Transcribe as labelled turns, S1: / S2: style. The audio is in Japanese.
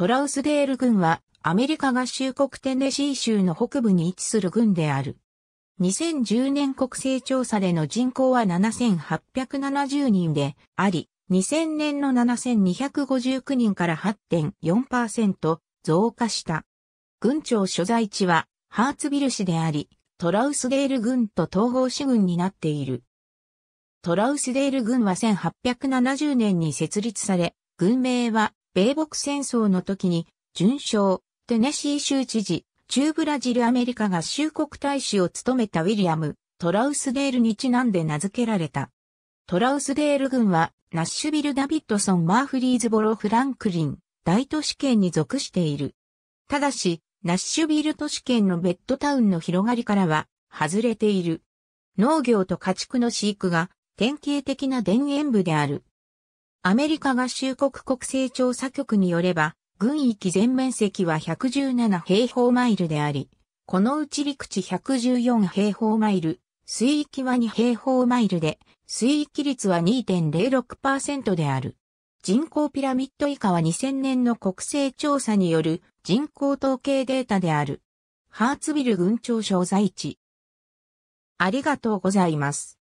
S1: トラウスデール郡は
S2: アメリカ合衆国テネシー州の北部に位置する郡である。2010年国勢調査での人口は7870人であり、2000年の7259人から8.4%増加した。郡庁所在地はハーツビル市であり、トラウスデール郡と統合市郡になっている。トラウスデール郡は1870年に設立され、郡名は米北戦争の時に、巡将、テネシー州知事、中ブラジルアメリカが州国大使を務めたウィリアム、トラウスデールにちなんで名付けられた。トラウスデール軍は、ナッシュビル・ダビッドソン・マーフリーズボロ・フランクリン、大都市圏に属している。ただし、ナッシュビル都市圏のベッドタウンの広がりからは、外れている。農業と家畜の飼育が典型的な田園部である。アメリカ合衆国国勢調査局によれば、軍域全面積は117平方マイルであり、このうち陸地114平方マイル、水域は2平方マイルで、水域率は2.06%である。人口ピラミッド以下は2000年の国勢調査による人口統計データである。ハーツビル群長所在地。
S1: ありがとうございます。